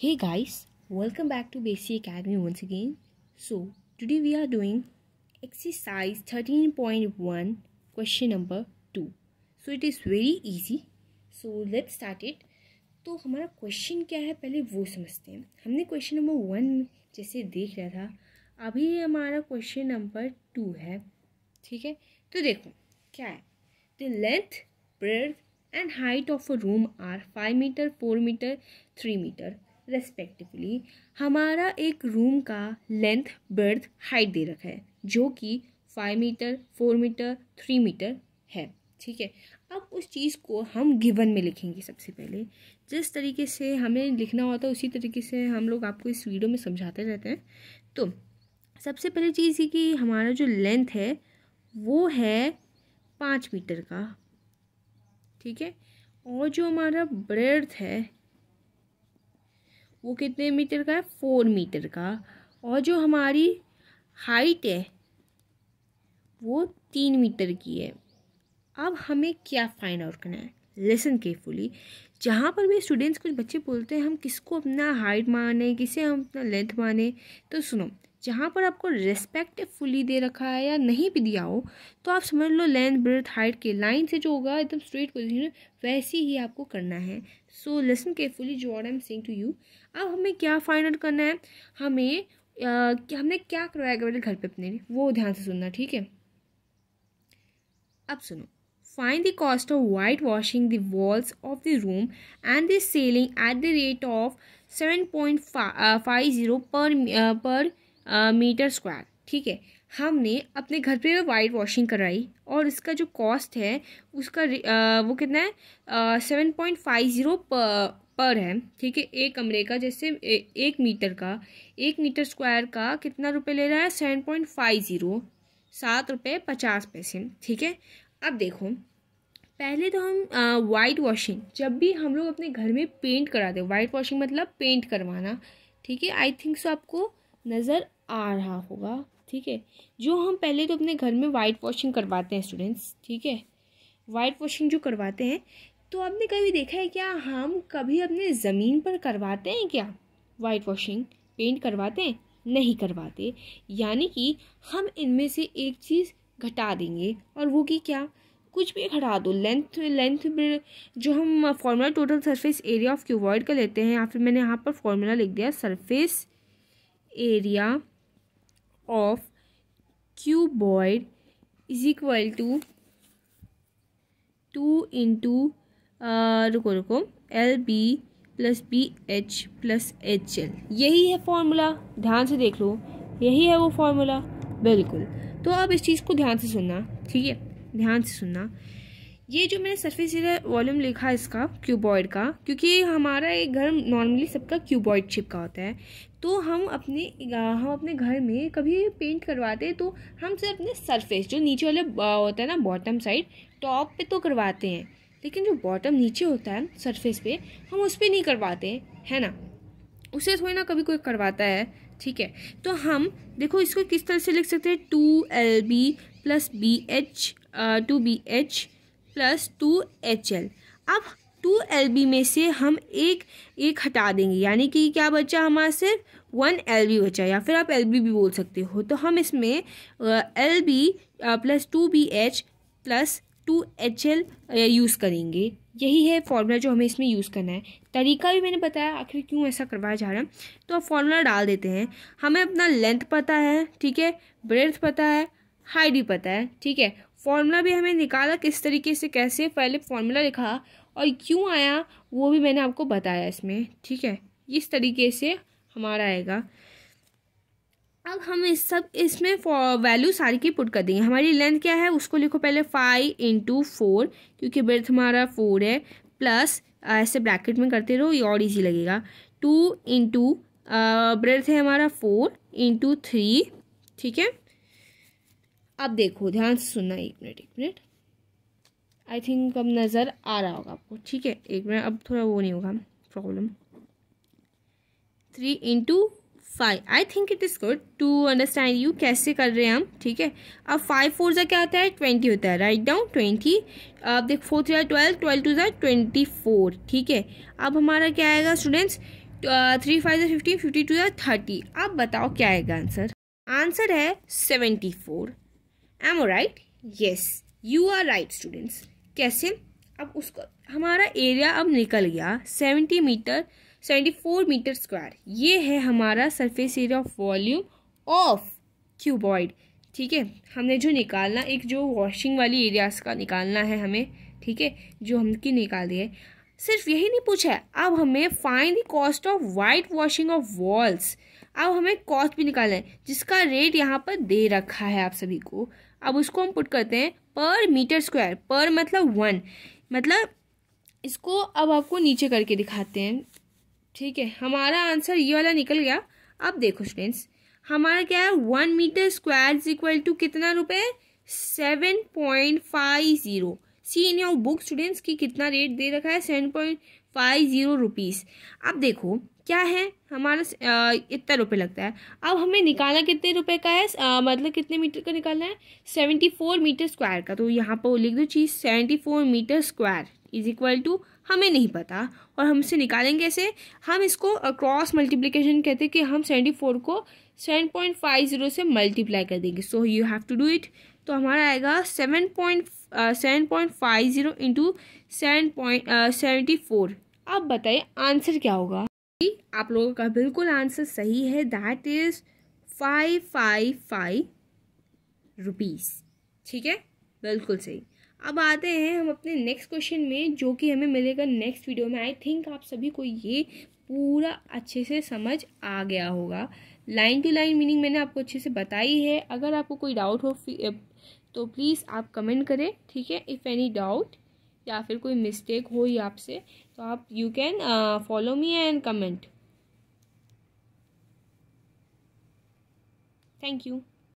hey guys welcome back to basic academy once again so today we are doing exercise 13.1 question number 2 so it is very easy so let's start it तो हमारा question क्या है पहले वो समझते हैं हमने क्वेश्चन नंबर वन जैसे देख रहा था अभी हमारा क्वेश्चन नंबर टू है ठीक है तो देखो क्या है the length breadth and height of a room are five meter four meter three meter respectively हमारा एक रूम का लेंथ बर्थ हाइट दे रखा है जो कि five meter four meter three meter है ठीक है अब उस चीज़ को हम गिवन में लिखेंगे सबसे पहले जिस तरीके से हमें लिखना होता है उसी तरीके से हम लोग आपको इस वीडियो में समझाते रहते हैं तो सबसे पहले चीज़ ये कि हमारा जो लेंथ है वो है पाँच मीटर का ठीक है और जो हमारा ब्रेड है वो कितने मीटर का है फोर मीटर का और जो हमारी हाइट है वो तीन मीटर की है अब हमें क्या फाइंड आउट करना है लेसन केयरफुली जहाँ पर भी स्टूडेंट्स कुछ बच्चे बोलते हैं हम किसको अपना हाइट माने किसे हम अपना लेंथ माने तो सुनो जहाँ पर आपको रेस्पेक्ट फुली दे रखा है या नहीं भी दिया हो तो आप समझ लो लेंथ ब्रेथ हाइट के लाइन से जो होगा एकदम स्ट्रेट पोजिशन वैसी ही आपको करना है सो लेसन केयरफुली जो I am saying to you अब हमें क्या फाइंड आउट करना है हमें आ, हमने क्या करवाया गया घर पे अपने लिए वो ध्यान से सुनना ठीक है अब सुनो find the cost of white washing the walls of the room and the ceiling at the rate of seven point five zero per per metre square ठीक है हमने अपने घर पे वाइट वॉशिंग कराई और इसका जो कॉस्ट है उसका आ, वो कितना है सेवन पॉइंट फाइव ज़ीरो पर है ठीक है एक कमरे का जैसे ए, एक मीटर का एक मीटर स्क्वायर का कितना रुपए ले रहा है सेवन पॉइंट फाइव ज़ीरो सात रुपये पचास पैसे ठीक है अब देखो पहले तो हम वाइट वॉशिंग जब भी हम लोग अपने घर में पेंट कराते वाइट वॉशिंग मतलब पेंट करवाना ठीक है आई थिंक सो आपको नज़र आ रहा होगा ठीक है जो हम पहले तो अपने घर में वाइट वॉशिंग करवाते हैं स्टूडेंट्स ठीक है वाइट वॉशिंग जो करवाते हैं तो आपने कभी देखा है क्या हम कभी अपने ज़मीन पर करवाते हैं क्या वाइट वॉशिंग पेंट करवाते हैं नहीं करवाते यानी कि हम इनमें से एक चीज़ घटा देंगे और वो कि क्या कुछ भी घटा दो लेंथ लेंथ जो हम formula total surface area of cuboid का लेते हैं या फिर मैंने यहाँ पर फॉर्मूला लिख दिया surface area of cuboid is equal to two into रुको रुको L B plus B H plus H L यही है फॉर्मूला ध्यान से देख लो यही है वो फॉर्मूला बिल्कुल तो अब इस चीज़ को ध्यान से सुनना ठीक है ध्यान से सुनना ये जो मैंने सरफेस एरिया वॉल्यूम लिखा है इसका क्यूबॉइड का क्योंकि हमारा एक घर नॉर्मली सबका क्यूबॉइड का होता है तो हम अपने हम अपने घर में कभी पेंट करवाते हैं तो हम सिर्फ अपने सरफेस जो नीचे वाले होता है ना बॉटम साइड टॉप पे तो करवाते हैं लेकिन जो बॉटम नीचे होता है सरफेस पे हम उस पर नहीं करवाते हैं है ना उसे थोड़ी ना कभी कोई करवाता है ठीक है तो हम देखो इसको किस तरह से लिख सकते हैं two L B plus B H two B H plus two H L अब टू एल बी में से हम एक एक हटा देंगे यानी कि क्या बचा हमारा सिर्फ वन एल बी बचा या फिर आप एल बी भी बोल सकते हो तो हम इसमें L B plus two B H plus two H L use करेंगे यही है फॉर्मूला जो हमें इसमें यूज़ करना है तरीका भी मैंने बताया आखिर क्यों ऐसा करवाया जा रहा है तो आप फॉर्मूला डाल देते हैं हमें अपना लेंथ पता है ठीक है ब्रेथ पता है हाइट भी पता है ठीक है फॉर्मूला भी हमें निकाला किस तरीके से कैसे पहले फॉर्मूला लिखा और क्यों आया वो भी मैंने आपको बताया इसमें ठीक है इस तरीके से हमारा आएगा अब हम इस सब इसमें वैल्यू सारी की पुट कर देंगे हमारी लेंथ क्या है उसको लिखो पहले फाइव इंटू फोर क्योंकि ब्रेथ हमारा फोर है प्लस ऐसे ब्रैकेट में करते रहो ये और इजी लगेगा टू इंटू ब्रेथ है हमारा फोर इंटू थ्री ठीक है अब देखो ध्यान से सुनना एक मिनट एक मिनट आई थिंक अब नज़र आ रहा होगा आपको ठीक है एक मिनट अब थोड़ा वो नहीं होगा problem three into five I think it is good to understand you कैसे कर रहे हैं हम ठीक है अब फाइव फोर जो क्या होता है ट्वेंटी होता है राइट डाउन ट्वेंटी अब देख four three twelve twelve two जै ट्वेंटी फोर ठीक है अब हमारा क्या आएगा स्टूडेंट्स थ्री फाइव ज़ा फिफ्टीन फिफ्टी टू जै थर्टी अब बताओ क्या आएगा आंसर आंसर है सेवेंटी फोर एम ओ right yes you are right students कैसे अब उसको हमारा एरिया अब निकल गया seventy meter seventy four meter square ये है हमारा surface area of volume of cuboid ठीक है हमने जो निकालना एक जो वॉशिंग वाली एरिया का निकालना है हमें ठीक है जो हम की निकाल है सिर्फ यही नहीं पूछा है अब हमें fine the cost of white washing of walls अब हमें कॉस्ट भी निकालना है जिसका रेट यहाँ पर दे रखा है आप सभी को अब उसको हम पुट करते हैं पर मीटर स्क्वायर पर मतलब वन मतलब इसको अब आपको नीचे करके दिखाते हैं ठीक है हमारा आंसर ये वाला निकल गया अब देखो स्टूडेंट्स हमारा क्या है one meter square is equal to कितना रुपए seven point five zero see in your book students की कितना रेट दे रखा है seven point five zero rupees अब देखो क्या है हमारा इतना रुपये लगता है अब हमें निकालना कितने रुपए का है आ, मतलब कितने मीटर का निकालना है सेवेंटी फोर मीटर स्क्वायर का तो यहाँ पर वो लिख दो चीज़ seventy four meter square is equal to हमें नहीं पता और हम इसे निकालेंगे ऐसे हम इसको क्रॉस मल्टीप्लिकेशन कहते हैं कि हम सेवेंटी फोर को सेवन पॉइंट फाइव ज़ीरो से मल्टीप्लाई कर देंगे so you have to do it तो हमारा आएगा seven point seven point five zero into seven point seventy four अब बताइए आंसर क्या होगा आप लोगों का बिल्कुल आंसर सही है that is five five five rupees ठीक है बिल्कुल सही अब आते हैं हम अपने नेक्स्ट क्वेश्चन में जो कि हमें मिलेगा नेक्स्ट वीडियो में आई थिंक आप सभी को ये पूरा अच्छे से समझ आ गया होगा लाइन टू लाइन मीनिंग मैंने आपको अच्छे से बताई है अगर आपको कोई डाउट हो तो प्लीज़ आप कमेंट करें ठीक है इफ़ एनी डाउट या फिर कोई मिस्टेक हो ही आपसे तो आप you can follow me and comment thank you